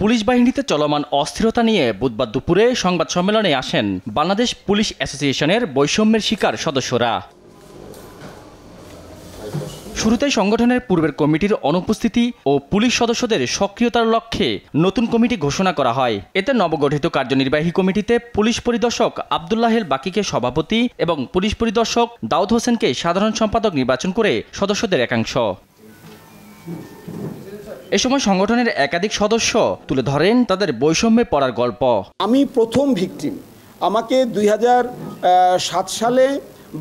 police বাহিনীতে চলমান অস্থিরতা নিয়ে বুধবার দুপুরে সংবাদ সম্মেলনে আসেন বাংলাদেশ পুলিশ অ্যাসোসিয়েশনের বৈষম্যের শিকার সদস্যরা শুরুতে সংগঠনের পূর্বের কমিটির অনুপস্থিতি ও পুলিশ সদস্যদের সক্রিয়তার লক্ষ্যে নতুন কমিটি ঘোষণা করা হয় এতে নবগঠিত কার্যনির্বাহী কমিটিতে পুলিশ পরিদর্শক আবদুল্লাহেল বাকিকে সভাপতি এবং পুলিশ পরিদর্শক দাউদ হোসেনকে সাধারণ সম্পাদক নির্বাচন করে সদস্যদের একাংশ এ সময় সংগঠনের একাধিক সদস্য তুলে ধরেন তাদের বৈষম্যে পড়ার গল্প আমি প্রথম ভিকটিম আমাকে দুই সালে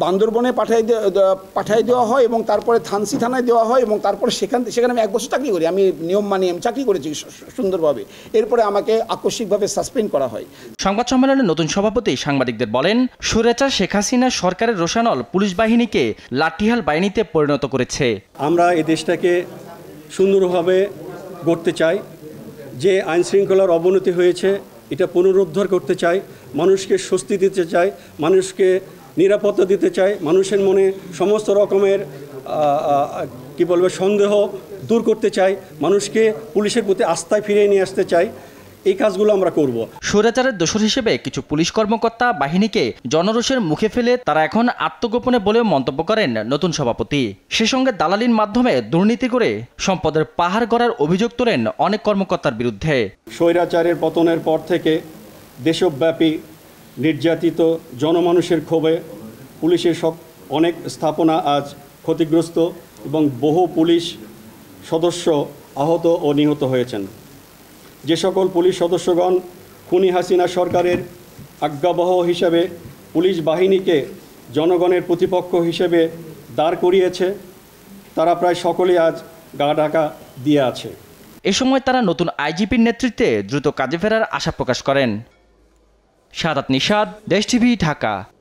বান্দরবনে পাঠাই পাঠাই দেওয়া হয় এবং তারপরে থানসি থানায় দেওয়া হয় এবং তারপরে সেখান সেখানে আমি এক বছর চাকরি করি আমি নিয়ম মানি আমি চাকরি করেছি সুন্দরভাবে এরপরে আমাকে আকস্মিকভাবে সাসপেন্ড করা হয় সংবাদ সম্মেলনে নতুন সভাপতি সাংবাদিকদের বলেন সুরেচা শেখ হাসিনা সরকারের রোশানল পুলিশ বাহিনীকে লাঠিহাল বাহিনীতে পরিণত করেছে আমরা এই দেশটাকে সুন্দরভাবে গড়তে চাই যে আইন শৃঙ্খলার অবনতি হয়েছে এটা পুনরুদ্ধার করতে চাই মানুষকে স্বস্তি দিতে চাই মানুষকে নিরাপত্তা দিতে চাই মানুষের মনে সমস্ত রকমের কি বলবে সন্দেহ দূর করতে চাই মানুষকে পুলিশের প্রতি আস্থায় ফিরিয়ে নিয়ে আসতে চাই এই কাজগুলো আমরা করব স্বৈরাচারের দোষর হিসেবে কিছু পুলিশ কর্মকর্তা বাহিনীকে জনরোষের মুখে ফেলে তারা এখন আত্মগোপনে বলেও মন্তব্য করেন নতুন সভাপতি সে সঙ্গে দালালির মাধ্যমে দুর্নীতি করে সম্পদের পাহাড় গড়ার অভিযোগ তোলেন অনেক কর্মকর্তার বিরুদ্ধে স্বৈরাচারের পতনের পর থেকে দেশব্যাপী নির্যাতিত জনমানুষের ক্ষোভে পুলিশের সব অনেক স্থাপনা আজ ক্ষতিগ্রস্ত এবং বহু পুলিশ সদস্য আহত ও নিহত হয়েছেন যে সকল পুলিশ সদস্যগণ খুনি হাসিনা সরকারের আজ্ঞাবহ হিসেবে পুলিশ বাহিনীকে জনগণের প্রতিপক্ষ হিসেবে দাঁড় করিয়েছে তারা প্রায় সকলেই আজ গা ঢাকা দিয়ে আছে এ সময় তারা নতুন আইজিপির নেতৃত্বে দ্রুত কাজে ফেরার আশা প্রকাশ করেন সাদাত নিষাদ দেশ টিভি ঢাকা